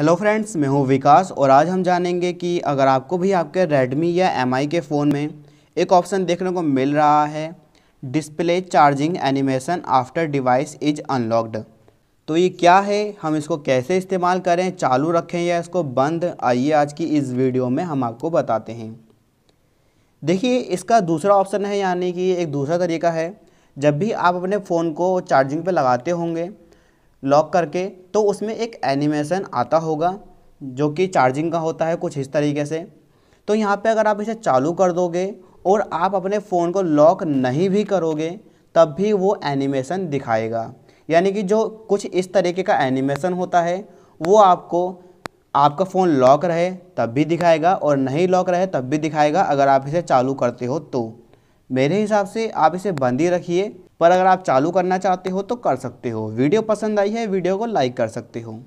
hello friends मैं हूं विकास और आज हम जानेंगे कि अगर आपको भी आपके रेडमी या एम के फ़ोन में एक ऑप्शन देखने को मिल रहा है display charging animation after device is unlocked तो ये क्या है हम इसको कैसे इस्तेमाल करें चालू रखें या इसको बंद आइए आज की इस वीडियो में हम आपको बताते हैं देखिए इसका दूसरा ऑप्शन है यानी कि एक दूसरा तरीका है जब भी आप अपने फ़ोन को चार्जिंग पर लगाते होंगे लॉक करके तो उसमें एक एनिमेशन आता होगा जो कि चार्जिंग का होता है कुछ इस तरीके से तो यहाँ पे अगर आप इसे चालू कर दोगे और आप अपने फ़ोन को लॉक नहीं भी करोगे तब भी वो एनिमेशन दिखाएगा यानी कि जो कुछ इस तरीके का एनिमेशन होता है वो आपको आपका फ़ोन लॉक रहे तब भी दिखाएगा और नहीं लॉक रहे तब भी दिखाएगा अगर आप इसे चालू करते हो तो मेरे हिसाब से आप इसे बंद ही रखिए पर अगर आप चालू करना चाहते हो तो कर सकते हो वीडियो पसंद आई है वीडियो को लाइक कर सकते हो